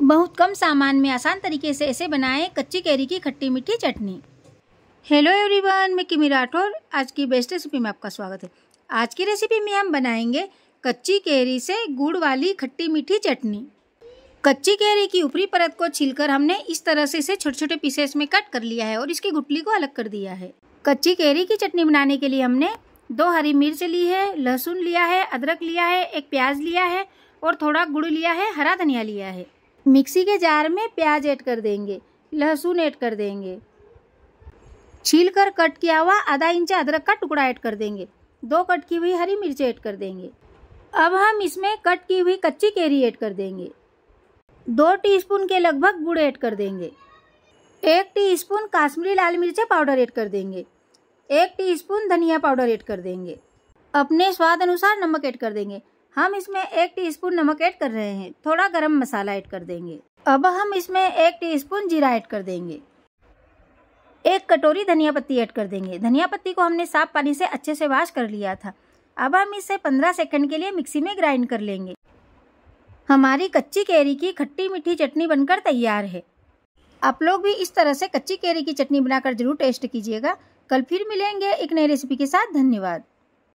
बहुत कम सामान में आसान तरीके से ऐसे बनाएं कच्ची कैरी की खट्टी मीठी चटनी हेलो एवरीवन मैं किमी राठौर आज की बेस्ट रेसिपी में आपका स्वागत है आज की रेसिपी में हम बनाएंगे कच्ची कैरी से गुड़ वाली खट्टी मीठी चटनी कच्ची कैरी की ऊपरी परत को छीलकर हमने इस तरह से इसे छोटे छोटे पीसेस में कट कर लिया है और इसकी गुटली को अलग कर दिया है कच्ची कैरी की चटनी बनाने के लिए हमने दो हरी मिर्च ली है लहसुन लिया है अदरक लिया है एक प्याज लिया है और थोड़ा गुड़ लिया है हरा धनिया लिया है मिक्सी के जार में प्याज ऐड कर देंगे लहसुन ऐड कर देंगे छील कर कट किया हुआ आधा इंच अदरक का टुकड़ा ऐड कर देंगे दो कट की हुई हरी मिर्च ऐड कर देंगे अब हम इसमें कट की हुई कच्ची केरी ऐड कर देंगे दो टीस्पून के लगभग गुड़ ऐड कर देंगे एक टीस्पून काश्मीरी लाल मिर्चा पाउडर ऐड कर देंगे एक टीस्पून धनिया पाउडर ऐड कर देंगे अपने स्वाद अनुसार नमक ऐड कर देंगे हम इसमें एक टीस्पून नमक ऐड कर रहे हैं थोड़ा गरम मसाला ऐड कर देंगे अब हम इसमें एक टीस्पून जीरा ऐड कर देंगे एक कटोरी धनिया पत्ती ऐड कर देंगे धनिया पत्ती को हमने साफ पानी से अच्छे से वाश कर लिया था अब हम इसे पंद्रह सेकेंड के लिए मिक्सी में ग्राइंड कर लेंगे हमारी कच्ची कैरी की खट्टी मीठी चटनी बनकर तैयार है आप लोग भी इस तरह से कच्ची कैरी की चटनी बनाकर जरूर टेस्ट कीजिएगा कल फिर मिलेंगे एक नई रेसिपी के साथ धन्यवाद